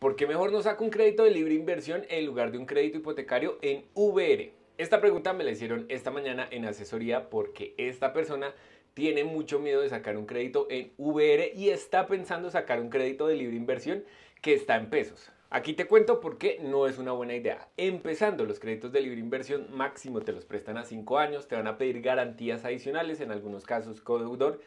¿Por qué mejor no saco un crédito de libre inversión en lugar de un crédito hipotecario en VR? Esta pregunta me la hicieron esta mañana en asesoría porque esta persona tiene mucho miedo de sacar un crédito en VR y está pensando sacar un crédito de libre inversión que está en pesos. Aquí te cuento por qué no es una buena idea. Empezando, los créditos de libre inversión máximo te los prestan a 5 años, te van a pedir garantías adicionales, en algunos casos codeudor,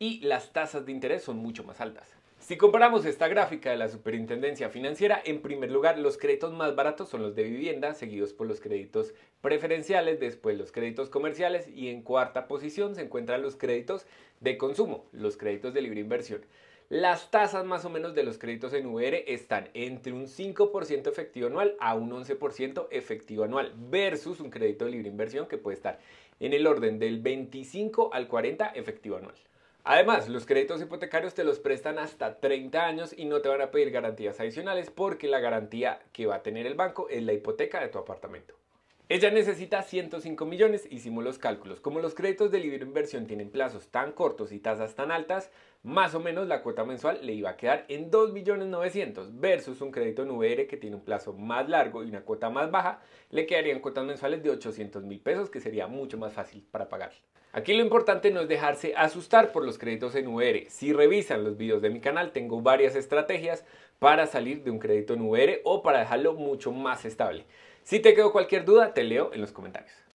y las tasas de interés son mucho más altas. Si comparamos esta gráfica de la superintendencia financiera, en primer lugar los créditos más baratos son los de vivienda, seguidos por los créditos preferenciales, después los créditos comerciales y en cuarta posición se encuentran los créditos de consumo, los créditos de libre inversión. Las tasas más o menos de los créditos en VR están entre un 5% efectivo anual a un 11% efectivo anual versus un crédito de libre inversión que puede estar en el orden del 25 al 40 efectivo anual. Además, los créditos hipotecarios te los prestan hasta 30 años y no te van a pedir garantías adicionales porque la garantía que va a tener el banco es la hipoteca de tu apartamento. Ella necesita 105 millones, hicimos los cálculos. Como los créditos de libre inversión tienen plazos tan cortos y tasas tan altas, más o menos la cuota mensual le iba a quedar en 2.900.000 versus un crédito en VR que tiene un plazo más largo y una cuota más baja, le quedarían cuotas mensuales de 800.000 pesos que sería mucho más fácil para pagar. Aquí lo importante no es dejarse asustar por los créditos en VR. Si revisan los videos de mi canal, tengo varias estrategias para salir de un crédito en VR o para dejarlo mucho más estable. Si te quedó cualquier duda, te leo en los comentarios.